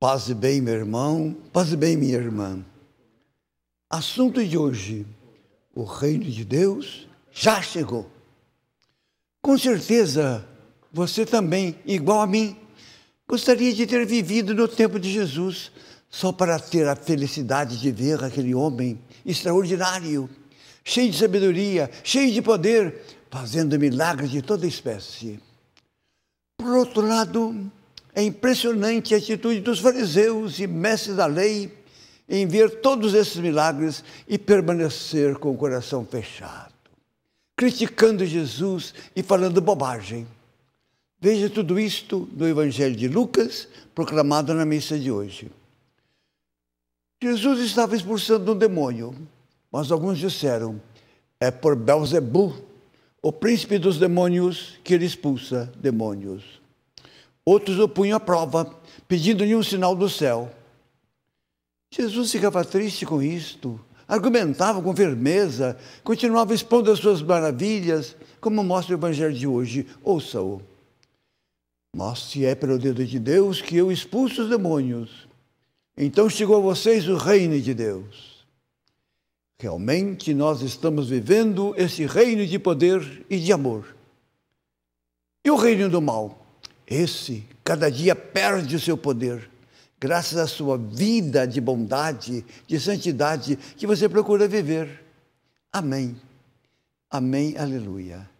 Paz e bem, meu irmão, paz e bem, minha irmã. Assunto de hoje: o reino de Deus já chegou. Com certeza, você também, igual a mim, gostaria de ter vivido no tempo de Jesus, só para ter a felicidade de ver aquele homem extraordinário, cheio de sabedoria, cheio de poder, fazendo milagres de toda espécie. Por outro lado, é impressionante a atitude dos fariseus e mestres da lei em ver todos esses milagres e permanecer com o coração fechado, criticando Jesus e falando bobagem. Veja tudo isto no Evangelho de Lucas, proclamado na missa de hoje. Jesus estava expulsando um demônio, mas alguns disseram: é por Belzebu, o príncipe dos demônios, que ele expulsa demônios. Outros opunham a prova, pedindo-lhe um sinal do céu. Jesus ficava triste com isto, argumentava com firmeza, continuava expondo as suas maravilhas, como mostra o Evangelho de hoje. Ouça-o. Mas se é pelo dedo de Deus que eu expulso os demônios, então chegou a vocês o reino de Deus. Realmente nós estamos vivendo esse reino de poder e de amor. E o reino do mal? Esse, cada dia, perde o seu poder, graças à sua vida de bondade, de santidade que você procura viver. Amém. Amém. Aleluia.